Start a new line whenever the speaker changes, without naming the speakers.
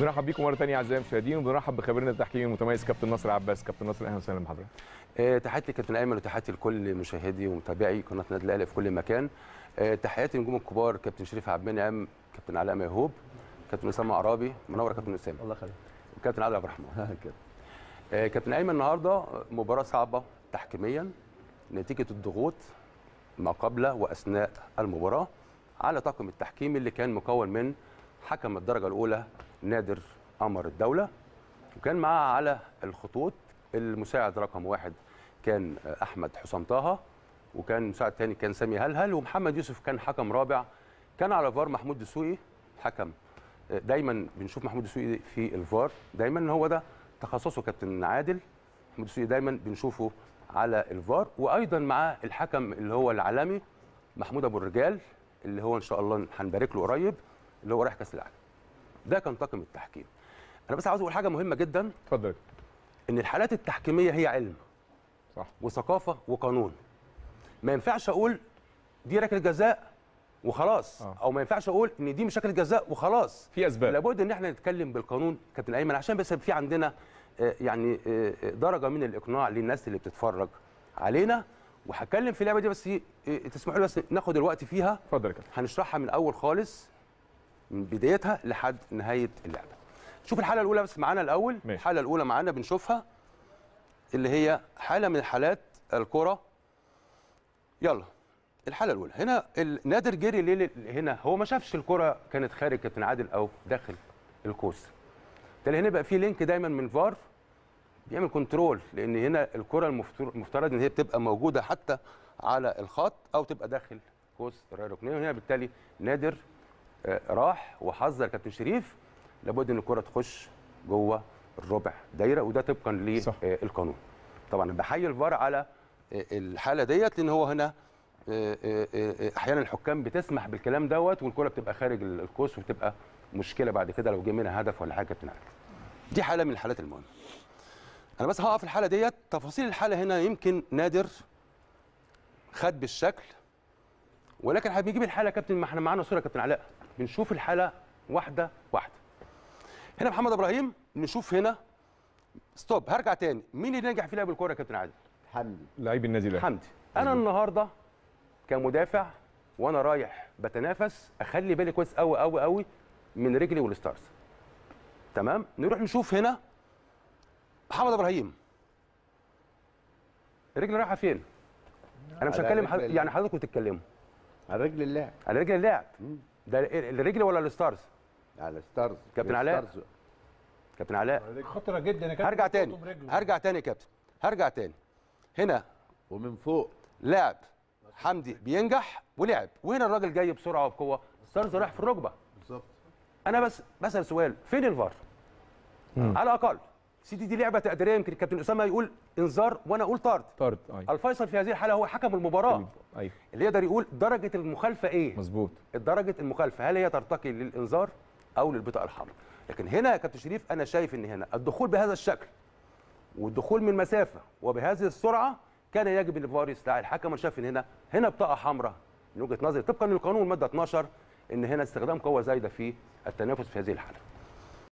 بنرحب بيكم مره ثانيه اعزائي المشاهدين وبنرحب بخبيرنا التحكيمي المتميز كابتن ناصر عباس كابتن ناصر اهلا وسهلا بحضرتك آه، تحياتي كابتن ايمن وتحياتي لكل مشاهدي ومتابعي قناه النادي الاهلي في كل مكان آه، تحياتي للنجوم الكبار كابتن شريف عبد المنعم كابتن علاء ميهوب كابتن اسامه عرابي منور كابتن اسامه الله يخليك وكابتن عادل عبد الرحمن آه، كابتن ايمن النهارده مباراه صعبه تحكيميا نتيجه الضغوط ما قبل واثناء المباراه على طاقم التحكيم اللي كان مكون من حكم الدرجه الاولى نادر قمر الدوله وكان معاه على الخطوط المساعد رقم واحد كان احمد حسام طه وكان مساعد تاني كان سامي هلهل ومحمد يوسف كان حكم رابع كان على فار محمود دسوقي حكم دايما بنشوف محمود دسوقي في الفار دايما هو ده تخصصه كابتن عادل محمود دسوقي دايما بنشوفه على الفار وايضا معاه الحكم اللي هو العالمي محمود ابو الرجال اللي هو ان شاء الله هنبارك له قريب اللي هو رايح كاس العالم ده كان طاقم التحكيم انا بس عاوز اقول حاجه مهمه جدا اتفضل ان الحالات التحكيميه هي علم صح وثقافه وقانون ما ينفعش اقول دي ركله جزاء وخلاص آه. او ما ينفعش اقول ان دي مش ركله جزاء وخلاص في اسباب لابد ان احنا نتكلم بالقانون كابتن ايمن عشان بس في عندنا آه، يعني آه، آه، درجه من الاقناع للناس اللي بتتفرج علينا وهتكلم في اللعبه دي بس تسمحوا لي بس ناخد الوقت فيها اتفضل يا كابتن هنشرحها من الاول خالص من بدايتها لحد نهايه اللعبه شوف الحاله الاولى بس معانا الاول ماشي. الحاله الاولى معانا بنشوفها اللي هي حاله من حالات الكره يلا الحاله الاولى هنا نادر جري ليه هنا هو ما شافش الكره كانت خارج كابتن عادل او داخل القوس ده هنا بقى في لينك دايما من فار بيعمل كنترول لان هنا الكره المفترض ان هي بتبقى موجوده حتى على الخط او تبقى داخل قوس الركنيه هنا بالتالي نادر راح وحذر كابتن شريف لابد ان الكره تخش جوه الربع دايره وده طبقا للقانون طبعا بحيي الفار على آه، الحاله ديت لان هو هنا آه، آه، احيانا الحكام بتسمح بالكلام دوت والكره بتبقى خارج القوس وبتبقى مشكله بعد كده لو جه منها هدف ولا حاجه كابتن دي حاله من الحالات المهمه انا بس هقف الحاله ديت تفاصيل الحاله هنا يمكن نادر خد بالشكل ولكن هنجيب الحاله كابتن ما احنا معانا صوره كابتن علاء بنشوف الحاله واحده واحده هنا محمد ابراهيم نشوف هنا ستوب هرجع تاني مين اللي نجح في لعب الكوره يا كابتن عادل حمدي لعيب النادي الاهلي حمدي انا النهارده كمدافع وانا رايح بتنافس اخلي بالي كويس قوي قوي قوي من رجلي والستارز تمام نروح نشوف هنا محمد ابراهيم رجلي رايحه فين انا مش هتكلم يعني حضرتك بتتكلموا على رجل اللاعب على رجل اللاعب ده الرجل ولا الستارز؟ على الستارز كابتن علاء كابتن علاء خطره جدا يا كابتن هرجع تاني هرجع تاني يا كابتن هرجع تاني هنا ومن فوق لعب حمدي بينجح ولعب وهنا الراجل جاي بسرعه وبقوه ستارز رايح في الركبه بالظبط انا بس بسال سؤال فين الفار؟ على الاقل سيدي دي لعبه تقديريه يمكن الكابتن اسامه يقول انذار وانا اقول طرد طرد أيوة. الفيصل في هذه الحاله هو حكم المباراه أيوة. اللي يقدر يقول درجه المخالفه ايه مظبوط درجه المخالفه هل هي ترتقي للانذار او للبطاقه الحمراء لكن هنا يا كابتن شريف انا شايف ان هنا الدخول بهذا الشكل والدخول من مسافه وبهذه السرعه كان يجب ان الفار يستدعي الحكم انا شايف ان هنا هنا بطاقه حمراء من وجهه نظري طبقا للقانون الماده 12 ان هنا استخدام قوه زايده في التنافس في هذه الحاله